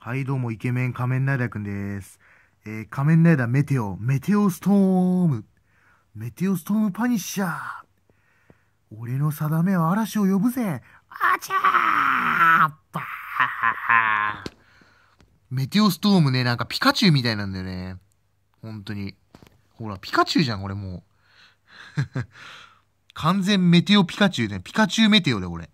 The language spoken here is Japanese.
はい、どうも、イケメン仮面ライダーくんです。えー、仮面ライダーメテオ、メテオストーム、メテオストームパニッシャー。俺の定めは嵐を呼ぶぜ。あちゃーばーメテオストームね、なんかピカチュウみたいなんだよね。本当に。ほら、ピカチュウじゃん、俺もう。完全メテオピカチュウだよ。ピカチュウメテオだよ、俺。